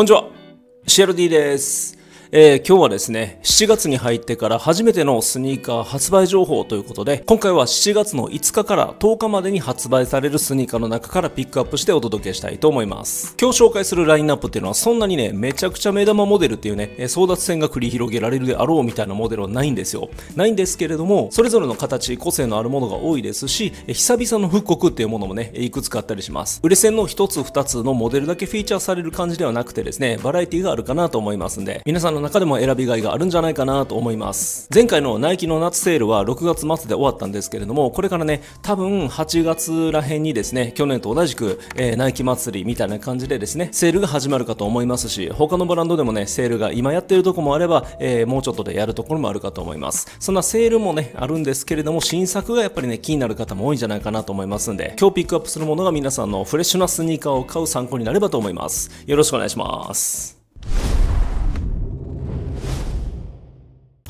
こんにちは CRD ですえー、今日はですね、7月に入ってから初めてのスニーカー発売情報ということで、今回は7月の5日から10日までに発売されるスニーカーの中からピックアップしてお届けしたいと思います。今日紹介するラインナップっていうのはそんなにね、めちゃくちゃ目玉モデルっていうね、争奪戦が繰り広げられるであろうみたいなモデルはないんですよ。ないんですけれども、それぞれの形、個性のあるものが多いですし、久々の復刻っていうものもね、いくつかあったりします。売れ線の1つ2つのモデルだけフィーチャーされる感じではなくてですね、バラエティがあるかなと思いますんで、皆さんのの中でも選びがいがあるんじゃないかなと思います前回のナイキの夏セールは6月末で終わったんですけれどもこれからね多分8月らへんにですね去年と同じく、えー、ナイキ祭りみたいな感じでですねセールが始まるかと思いますし他のブランドでもねセールが今やってるとこもあれば、えー、もうちょっとでやるところもあるかと思いますそんなセールもねあるんですけれども新作がやっぱりね気になる方も多いんじゃないかなと思いますんで今日ピックアップするものが皆さんのフレッシュなスニーカーを買う参考になればと思いますよろしくお願いします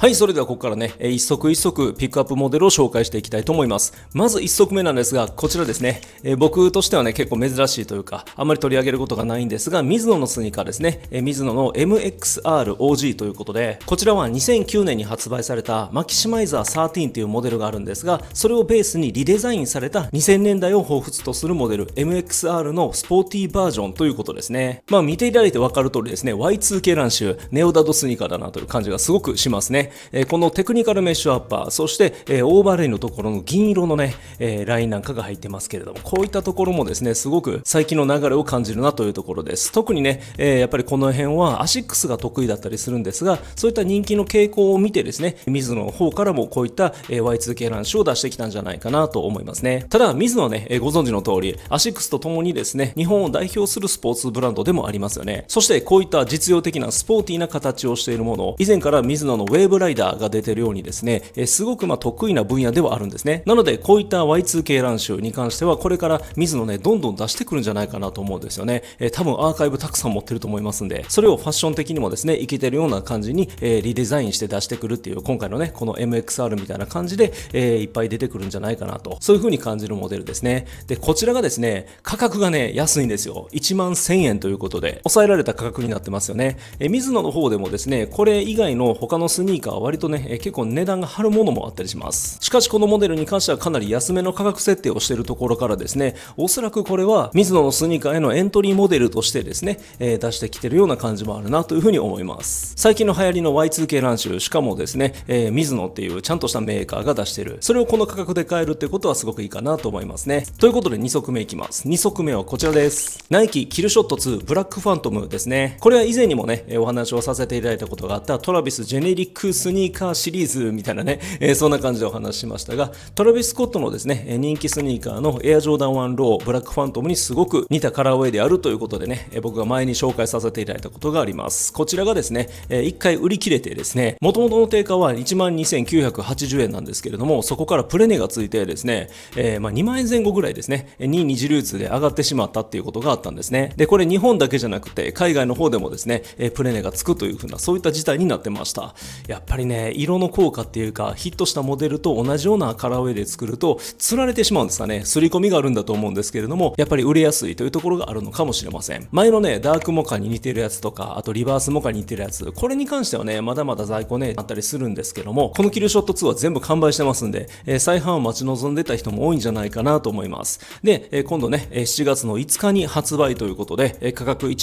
はい、それではここからね、一足一足ピックアップモデルを紹介していきたいと思います。まず一足目なんですが、こちらですね。えー、僕としてはね、結構珍しいというか、あまり取り上げることがないんですが、ミズノのスニーカーですね。えー、ミズノの MXROG ということで、こちらは2009年に発売されたマキシマイザー13というモデルがあるんですが、それをベースにリデザインされた2000年代を彷彿とするモデル、MXR のスポーティーバージョンということですね。まあ見ていただいてわかる通りですね、Y2 系乱臭、ネオダドスニーカーだなという感じがすごくしますね。えこのテクニカルメッシュアッパー、そして、えオーバーレイのところの銀色のね、えラインなんかが入ってますけれども、こういったところもですね、すごく最近の流れを感じるなというところです。特にね、えやっぱりこの辺はアシックスが得意だったりするんですが、そういった人気の傾向を見てですね、水野の方からもこういった、え Y2 系ン視を出してきたんじゃないかなと思いますね。ただ、水野はね、えご存知の通り、アシックスとともにですね、日本を代表するスポーツブランドでもありますよね。そして、こういった実用的なスポーティーな形をしているもの、以前から水野のウェーブライダーが出てるようにですね、えすごくま得意な分野ではあるんですね。なので、こういった Y2 系乱視に関しては、これから水野ね、どんどん出してくるんじゃないかなと思うんですよね。え多分アーカイブたくさん持ってると思いますんで、それをファッション的にもですね、いけてるような感じに、えリデザインして出してくるっていう、今回のね、この MXR みたいな感じで、えいっぱい出てくるんじゃないかなと、そういう風に感じるモデルですね。で、こちらがですね、価格がね、安いんですよ。1万1000円ということで、抑えられた価格になってますよね。え水野の方でもですね、これ以外の他のスニーカーは割とね、え結構値段が張るものもあったりします。しかしこのモデルに関してはかなり安めの価格設定をしているところからですね、おそらくこれはミズノのスニーカーへのエントリーモデルとしてですね、え出してきてるような感じもあるなというふうに思います。最近の流行りの Y2K ランシュ、しかもですね、えー、ミズノっていうちゃんとしたメーカーが出してる。それをこの価格で買えるってことはすごくいいかなと思いますね。ということで2足目いきます。2足目はこちらです。ナイキキルショット2ブラックファントムですね。これは以前にもね、お話をさせていただいたことがあったトラビスジェネリックスニーカーシリーズみたいなね、えー、そんな感じでお話しましたが、トラビス・スコットのですね、人気スニーカーのエアジョーダン1ロー、ブラックファントムにすごく似たカラーウェイであるということでね、僕が前に紹介させていただいたことがあります。こちらがですね、1回売り切れてですね、元々の定価は12,980円なんですけれども、そこからプレネがついてですね、えー、まあ2万円前後ぐらいですね、2二次流通で上がってしまったっていうことがあったんですね。で、これ日本だけじゃなくて、海外の方でもですね、プレネがつくというふうな、そういった事態になってました。いや、っぱりね色の効果っていうかヒットしたモデルと同じようなカラーウェイで作ると釣られてしまうんですかね刷り込みがあるんだと思うんですけれどもやっぱり売れやすいというところがあるのかもしれません前のねダークモカに似てるやつとかあとリバースモカに似てるやつこれに関してはねまだまだ在庫ねあったりするんですけどもこのキルショット2は全部完売してますんで、えー、再販を待ち望んでた人も多いんじゃないかなと思いますで、えー、今度ね7月の5日に発売ということで、え価格1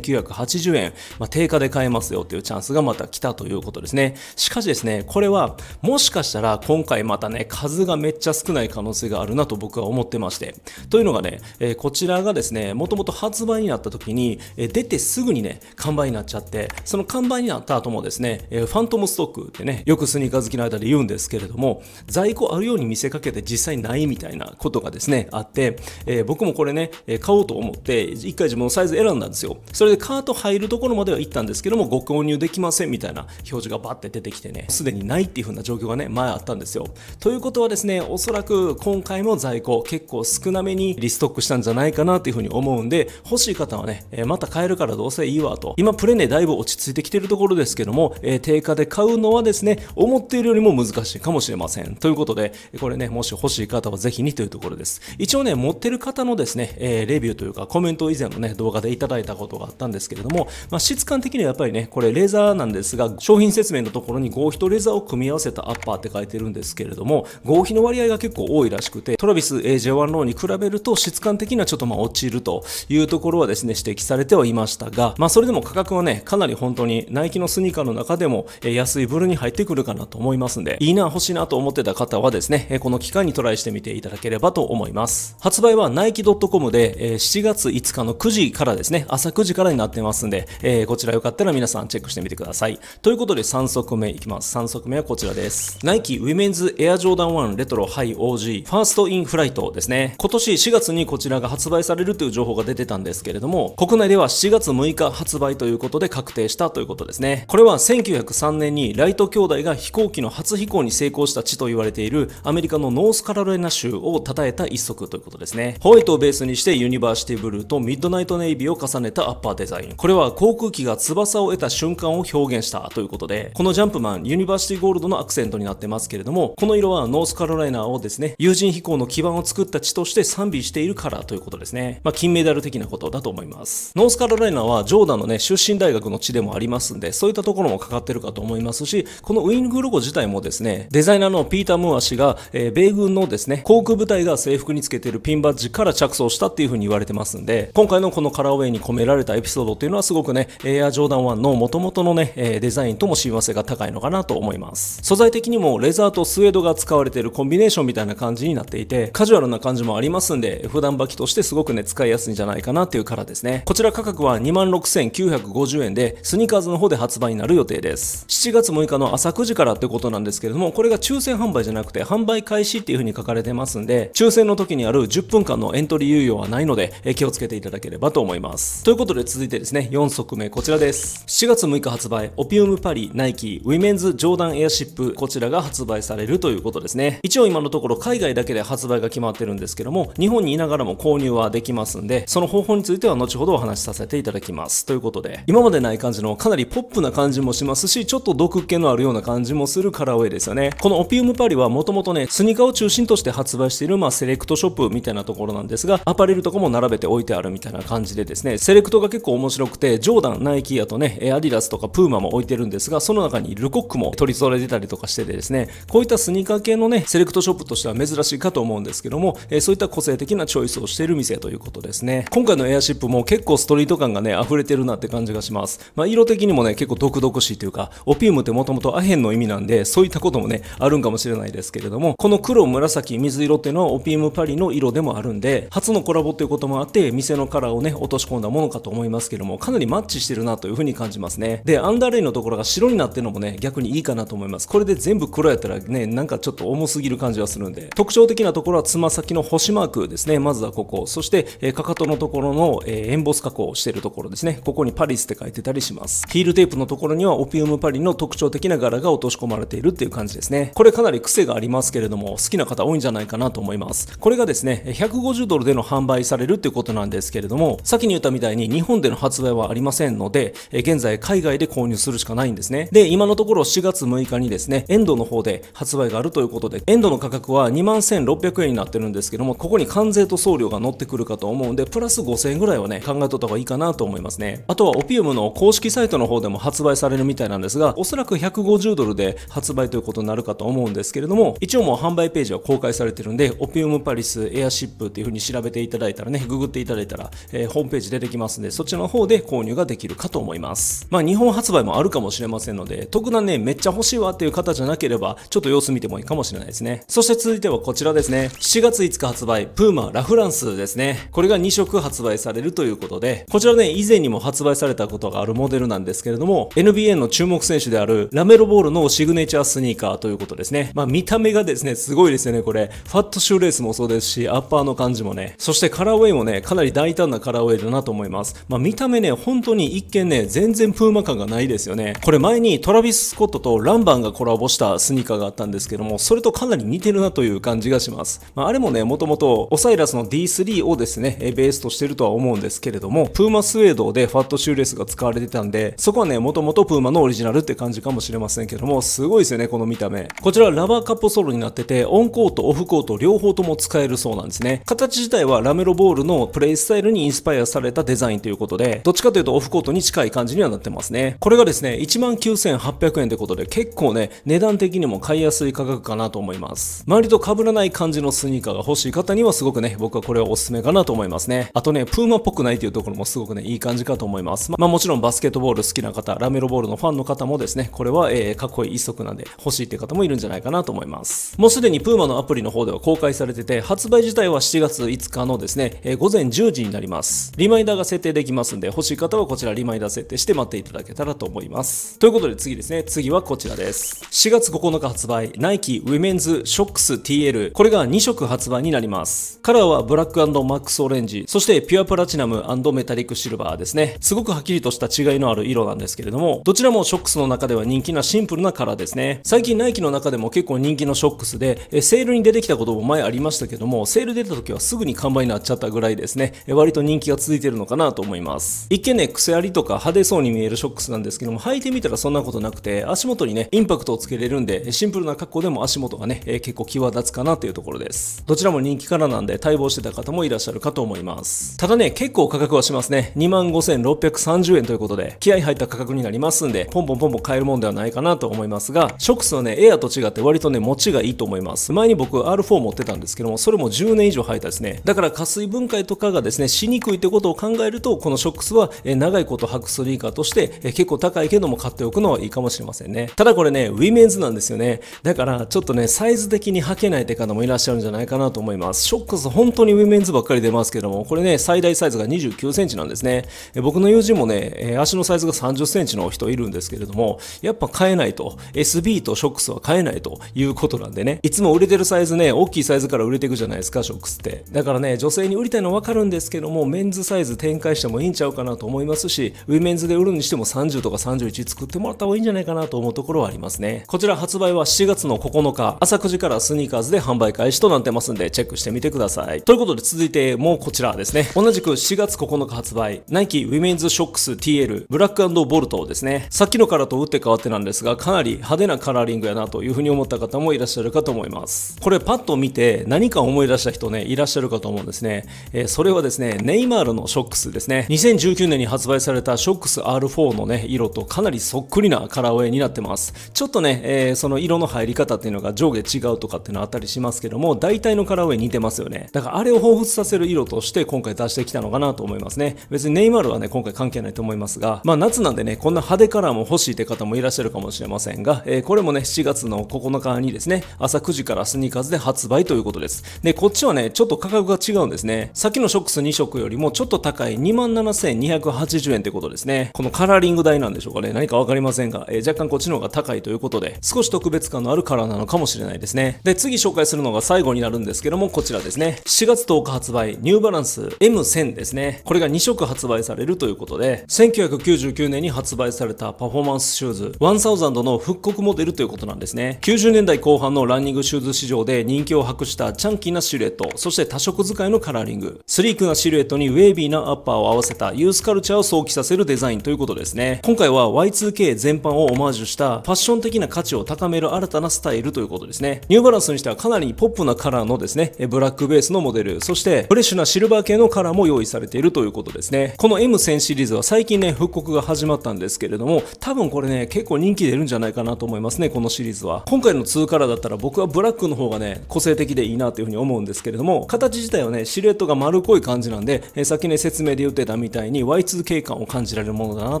2980円、まあ、定価で買えますよっていうチャンスがまた来たということですねしかしですね、これはもしかしたら今回またね、数がめっちゃ少ない可能性があるなと僕は思ってまして。というのがね、えこちらがですね、もともと発売になった時に、え出てすぐにね、完売になっちゃって、その完売になった後もですね、えファントムストックってね、よくスニーカー好きの間で言うんですけれども、在庫あるように見せかけて実際ないみたいなことがですね、あって、え僕もこれね、買おうと思って、一回自分のサイズ選んだんですよ。それでカート入るところまでは行ったんですけども、ご購入できませんみたいな表示がバッてって出てきてね、すでにないっていう風な状況がね、前あったんですよ。ということはですね、おそらく今回も在庫結構少なめにリストックしたんじゃないかなという風に思うんで、欲しい方はね、えまた買えるからどうせいいわと。今プレね、だいぶ落ち着いてきてるところですけども、え定価で買うのはですね、思っているよりも難しいかもしれません。ということで、これね、もし欲しい方はぜひにというところです。一応ね、持ってる方のですね、えレビューというかコメント以前のね、動画でいただいたことがあったんですけれども、まあ、質感的にはやっぱりね、これレーザーなんですが、商品説明のところに合皮とレザーを組み合わせたアッパーって書いてるんですけれども合皮の割合が結構多いらしくてトラビス J1 ローに比べると質感的にはちょっとまあ落ちるというところはですね指摘されてはいましたがまあそれでも価格はねかなり本当にナイキのスニーカーの中でも安いブルに入ってくるかなと思いますんでいいな欲しいなと思ってた方はですねこの機会にトライしてみていただければと思います発売はナイキ .com で7月5日の9時からですね朝9時からになってますんでこちらよかったら皆さんチェックしてみてくださいということで早速目いきます。3足目はこちらです。ナイキウィメンズエアジョーダン1レトロハイ OG ファーストインフライトですね。今年4月にこちらが発売されるという情報が出てたんですけれども、国内では7月6日発売ということで確定したということですね。これは1903年にライト兄弟が飛行機の初飛行に成功した地と言われているアメリカのノースカロライナ州を称えた一足ということですね。ホワイトをベースにしてユニバーシティブルーとミッドナイトネイビーを重ねたアッパーデザイン。これは航空機が翼を得た瞬間を表現したということで、このジャンプマン、ユニバーシティゴールドのアクセントになってますけれども、この色はノースカロライナをですね、有人飛行の基盤を作った地として賛美しているカラーということですね。まあ、金メダル的なことだと思います。ノースカロライナはジョーダンのね、出身大学の地でもありますんで、そういったところもかかってるかと思いますし、このウィングロゴ自体もですね、デザイナーのピーター・ムーア氏が、えー、米軍のですね、航空部隊が制服につけているピンバッジから着想したっていう風に言われてますんで、今回のこのカラーウェイに込められたエピソードっていうのはすごくね、エアジョーダン1の元々のね、デザインとも親和性が高いのかなと思います素材的にもレザーとスウェードが使われているコンビネーションみたいな感じになっていてカジュアルな感じもありますんで普段履きとしてすごくね使いやすいんじゃないかなっていうカラーですねこちら価格は26,950円でスニーカーズの方で発売になる予定です7月6日の朝9時からってことなんですけれどもこれが抽選販売じゃなくて販売開始っていう風に書かれてますんで抽選の時にある10分間のエントリー猶予はないので気をつけていただければと思いますということで続いてですね4足目こちらです7月6日発売オピウムパリナイキウィメンズジョーダンエアシップ、こちらが発売されるということですね。一応今のところ海外だけで発売が決まってるんですけども、日本にいながらも購入はできますんで、その方法については後ほどお話しさせていただきます。ということで、今までない感じのかなりポップな感じもしますし、ちょっと毒気のあるような感じもするカラーウェイですよね。このオピウムパリはもともとね、スニーカーを中心として発売している、まあ、セレクトショップみたいなところなんですが、アパレルとかも並べて置いてあるみたいな感じでですね、セレクトが結構面白くて、ジョーダン、ナイキやとね、アディダスとかプーマも置いてるんですが、その中ににルコックも取り揃えてたりとかしててですね、こういったスニーカー系のね、セレクトショップとしては珍しいかと思うんですけども、えー、そういった個性的なチョイスをしている店ということですね。今回のエアシップも結構ストリート感がね、溢れてるなって感じがします。まあ、色的にもね、結構毒々しいというか、オピウムってもともとアヘンの意味なんで、そういったこともね、あるんかもしれないですけれども、この黒、紫、水色っていうのはオピウムパリの色でもあるんで、初のコラボっていうこともあって、店のカラーをね、落とし込んだものかと思いますけども、かなりマッチしてるなというふうに感じますね。で、アンダーレイのところが白になってるのもね、逆にいいかなと思います。これで全部黒やったらね、なんかちょっと重すぎる感じはするんで。特徴的なところはつま先の星マークですね。まずはここ。そして、えー、かかとのところの、えー、エンボス加工をしているところですね。ここにパリスって書いてたりします。ヒールテープのところにはオピウムパリの特徴的な柄が落とし込まれているっていう感じですね。これかなり癖がありますけれども、好きな方多いんじゃないかなと思います。これがですね、150ドルでの販売されるっていうことなんですけれども、先に言ったみたいに日本での発売はありませんので、現在海外で購入するしかないんですね。で、今のところ4月6日にですね、エンドの方で発売があるということで、エンドの価格は21,600円になってるんですけども、ここに関税と送料が乗ってくるかと思うんで、プラス5000円ぐらいはね、考えとった方がいいかなと思いますね。あとはオピウムの公式サイトの方でも発売されるみたいなんですが、おそらく150ドルで発売ということになるかと思うんですけれども、一応もう販売ページは公開されてるんで、オピウムパリスエアシップっていう風に調べていただいたらね、ググっていただいたら、えー、ホームページ出てきますんで、そちらの方で購入ができるかと思います。まあ日本発売もあるかもしれませんので、特段ね、めっちゃ欲しいわっていう方じゃなければ、ちょっと様子見てもいいかもしれないですね。そして続いてはこちらですね。7月5日発売、プーマラフランスですね。これが2色発売されるということで、こちらね、以前にも発売されたことがあるモデルなんですけれども、NBA の注目選手であるラメロボールのシグネチャースニーカーということですね。まあ見た目がですね、すごいですよね、これ。ファットシューレースもそうですし、アッパーの感じもね。そしてカラーウェイもね、かなり大胆なカラーウェイだなと思います。まあ見た目ね、本当に一見ね、全然プーマ感がないですよね。これ前にトララビス・スコットとランバンがコラボしたスニーカーがあったんですけども、それとかなり似てるなという感じがします。まあ、あれもね、もともとオサイラスの D3 をですね、ベースとしてるとは思うんですけれども、プーマスウェードでファットシューレースが使われてたんで、そこはね、もともとプーマのオリジナルって感じかもしれませんけども、すごいですよね、この見た目。こちらラバーカップソロになってて、オンコート、オフコート両方とも使えるそうなんですね。形自体はラメロボールのプレイスタイルにインスパイアされたデザインということで、どっちかというとオフコートに近い感じにはなってますね。これがですね、19,800 800円ってことで結構ね、値段的にも買いやすい価格かなと思います。周りと被らない感じのスニーカーが欲しい方にはすごくね、僕はこれはおすすめかなと思いますね。あとね、プーマっぽくないというところもすごくね、いい感じかと思います。まあもちろんバスケットボール好きな方、ラメロボールのファンの方もですね、これは、えー、かっこいい一足なんで欲しいって方もいるんじゃないかなと思います。もうすでにプーマのアプリの方では公開されてて、発売自体は7月5日のですね、えー、午前10時になります。リマインダーが設定できますんで、欲しい方はこちらリマインダー設定して待っていただけたらと思います。ということで次次ですね。次はこちらです。4月9日発売、ナイキウィメンズショックス TL。これが2色発売になります。カラーはブラックマックスオレンジ、そしてピュアプラチナムメタリックシルバーですね。すごくはっきりとした違いのある色なんですけれども、どちらもショックスの中では人気なシンプルなカラーですね。最近ナイキの中でも結構人気のショックスで、セールに出てきたことも前ありましたけども、セール出た時はすぐに完売になっちゃったぐらいですね。割と人気が続いてるのかなと思います。一見ね、癖ありとか派手そうに見えるショックスなんですけども、履いてみたらそんなことなくて、足元にね、インパクトをつけれるんで、シンプルな格好でも足元がね、え結構際立つかなというところです。どちらも人気からなんで、待望してた方もいらっしゃるかと思います。ただね、結構価格はしますね。25,630円ということで、気合入った価格になりますんで、ポンポンポンポン買えるもんではないかなと思いますが、ショックスはね、エアと違って割とね、持ちがいいと思います。前に僕 R4 持ってたんですけども、それも10年以上履いたですね。だから加水分解とかがですね、しにくいってことを考えると、このショックスは長いこと履くスニーカーとして、結構高いけども買っておくのはいいかもしれませんね。ただこれね、ウィメンズなんですよね。だからちょっとね、サイズ的に履けないって方もいらっしゃるんじゃないかなと思います。ショックス本当にウィメンズばっかり出ますけども、これね、最大サイズが29センチなんですね。僕の友人もね、足のサイズが30センチの人いるんですけれども、やっぱ買えないと、SB とショックスは買えないということなんでね、いつも売れてるサイズね、大きいサイズから売れていくじゃないですか、ショックスって。だからね、女性に売りたいの分かるんですけども、メンズサイズ展開してもいいんちゃうかなと思いますし、ウィメンズで売るにしても30とか31作ってもらった方がいいんじゃないかなと思うところはありますね。こちら発売は7月の9日、朝9時からスニーカーズで販売開始となってますんで、チェックしてみてください。ということで続いて、もうこちらですね。同じく4月9日発売、ナイキウィメンズショックス TL ブラックボルトですね。さっきのからと打って変わってなんですが、かなり派手なカラーリングやなというふうに思った方もいらっしゃるかと思います。これパッと見て何か思い出した人ね、いらっしゃるかと思うんですね。えー、それはですね、ネイマールのショックスですね。2019年に発売されたショックス R4 のね、色とかなりそっくりなカラーウェイになってます。ちょっとね、えー、その色の入り方っていうのが上下違うとかっていうのあったりしますけども、大体のカラーウェイ似てますよね。だからあれを彷彿させる色として今回出してきたのかなと思いますね。別にネイマールはね、今回関係ないと思いますが、まあ夏なんでね、こんな派手カラーも欲しいって方もいらっしゃるかもしれませんが、えー、これもね、7月の9日にですね、朝9時からスニーカーズで発売ということです。で、こっちはね、ちょっと価格が違うんですね。さっきのショックス2色よりもちょっと高い27,280円ってことですね。このカラーリング台なんでしょうかね。何かわかりませんが、が、えー、若干こっちの方が高いということで、少し特別感のあるカラーなのかもしれないですね。で、次紹介するのが最後になるんですけども、こちらですね。4月10日発売、ニューバランス M1000 ですね。これが2色発売されるということで、1999年に発売されたパフォーマンスシューズ、1000の復刻モデルということなんですね。90年代後半のランニングシューズ市場で人気を博したチャンキーなシルエット、そして多色使いのカラーリング、スリークなシルエットにウェービーなアッパーを合わせたユースカルチャーを想起させるデザインということですね。今回は Y2K 全般般をオマージュしたファッション的な価値を高める新たなスタイルということですね。ニューバランスにしてはかなりポップなカラーのですね、ブラックベースのモデル、そしてフレッシュなシルバー系のカラーも用意されているということですね。この M1000 シリーズは最近ね、復刻が始まったんですけれども、多分これね、結構人気出るんじゃないかなと思いますね、このシリーズは。今回の2カラーだったら僕はブラックの方がね、個性的でいいなというふうに思うんですけれども、形自体はね、シルエットが丸っこい感じなんで、え先に説明で言ってたみたいに Y2K 感を感じられるものだな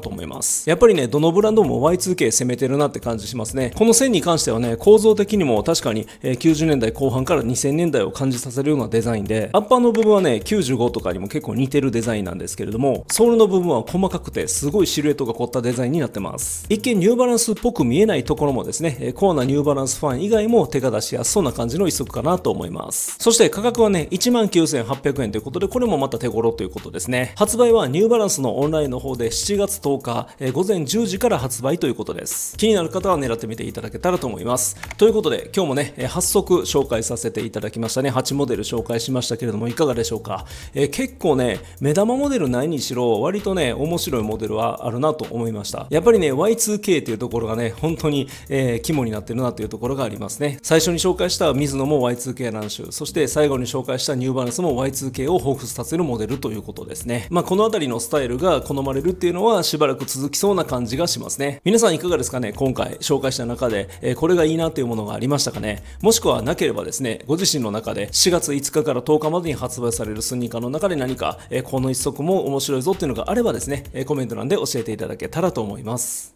と思います。やっぱりね、どのブランドも Y2 Y2K 攻めてるなって感じしますね。この線に関してはね、構造的にも確かに90年代後半から2000年代を感じさせるようなデザインで、アッパーの部分はね、95とかにも結構似てるデザインなんですけれども、ソールの部分は細かくて、すごいシルエットが凝ったデザインになってます。一見ニューバランスっぽく見えないところもですね、コアなニューバランスファン以外も手が出しやすそうな感じの一足かなと思います。そして価格はね、19,800円ということで、これもまた手頃ということですね。発売はニューバランスのオンラインの方で7月10日、え午前10時から発売とということです気になる方は狙ってみていただけたらと思いますということで今日もね8速紹介させていただきましたね8モデル紹介しましたけれどもいかがでしょうか、えー、結構ね目玉モデルないにしろ割とね面白いモデルはあるなと思いましたやっぱりね Y2K っていうところがね本当に、えー、肝になってるなというところがありますね最初に紹介した水野も Y2K 乱種そして最後に紹介したニューバランスも Y2K を彷彿させるモデルということですねまあこの辺りのスタイルが好まれるっていうのはしばらく続きそうな感じがしますね皆皆さんいかがですかね今回紹介した中で、えこれがいいなというものがありましたかねもしくはなければですね、ご自身の中で4月5日から10日までに発売されるスニーカーの中で何か、えこの一足も面白いぞっていうのがあればですね、コメント欄で教えていただけたらと思います。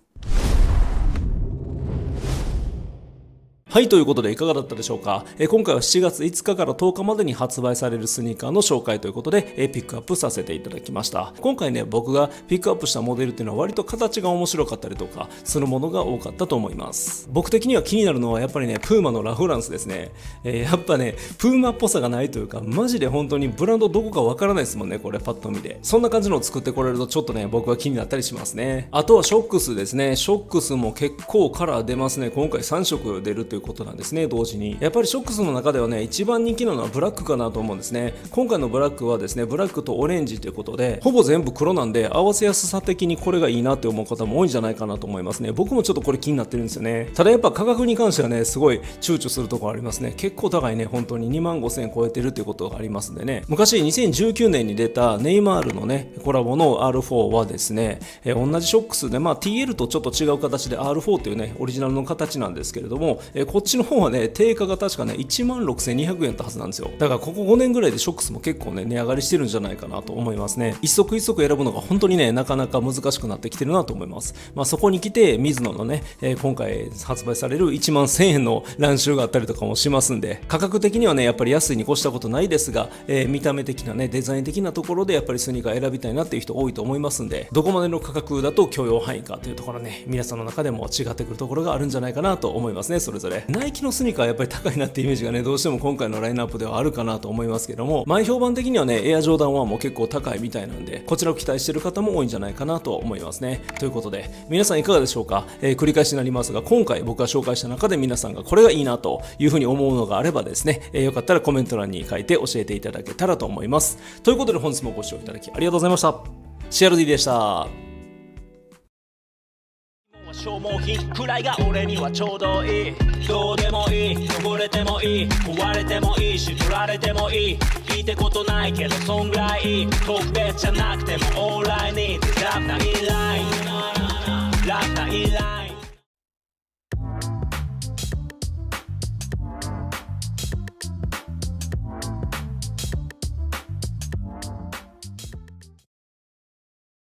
はい、ということでいかがだったでしょうか、えー、今回は7月5日から10日までに発売されるスニーカーの紹介ということで、えー、ピックアップさせていただきました。今回ね、僕がピックアップしたモデルっていうのは割と形が面白かったりとか、するものが多かったと思います。僕的には気になるのはやっぱりね、プーマのラフランスですね。えー、やっぱね、プーマっぽさがないというか、マジで本当にブランドどこかわからないですもんね、これパッと見で。そんな感じのを作ってこれるとちょっとね、僕は気になったりしますね。あとはショックスですね。ショックスも結構カラー出ますね。今回3色出るといういうことなんですね同時にやっぱりショックスの中ではね一番人気なのはブラックかなと思うんですね今回のブラックはですねブラックとオレンジということでほぼ全部黒なんで合わせやすさ的にこれがいいなって思う方も多いんじゃないかなと思いますね僕もちょっとこれ気になってるんですよねただやっぱ価格に関してはねすごい躊躇するとこありますね結構高いね本当に2万5000円超えてるっていうことがありますんでね昔2019年に出たネイマールのねコラボの R4 はですね、え同じショックスでまあ TL とちょっと違う形で R4 というねオリジナルの形なんですけれども、えこっちの方はね、定価が確かね、1万6200円ったはずなんですよ。だからここ5年ぐらいでショックスも結構ね、値上がりしてるんじゃないかなと思いますね。一足一足選ぶのが本当にね、なかなか難しくなってきてるなと思います。まあそこに来て、ミズノのね、えー、今回発売される1万1000円の乱収があったりとかもしますんで、価格的にはね、やっぱり安いに越したことないですが、えー、見た目的なね、デザイン的なところでやっぱりスニーカー選びたいなっていう人多いと思いますんで、どこまでの価格だと許容範囲かというところね、皆さんの中でも違ってくるところがあるんじゃないかなと思いますね、それぞれ。ナイキのスニーカーやっぱり高いなってイメージがねどうしても今回のラインナップではあるかなと思いますけども前評判的にはねエアジョーダン1も結構高いみたいなんでこちらを期待してる方も多いんじゃないかなと思いますねということで皆さんいかがでしょうか、えー、繰り返しになりますが今回僕が紹介した中で皆さんがこれがいいなというふうに思うのがあればですね、えー、よかったらコメント欄に書いて教えていただけたらと思いますということで本日もご視聴いただきありがとうございました CRD でした消耗品くらいが俺にはちょうどいいどうでもいい汚れてもいい壊れてもいいし取られてもいい聞いたことないけどそんぐらい特別じゃなくてもオーライにラフなインラインラフなインライン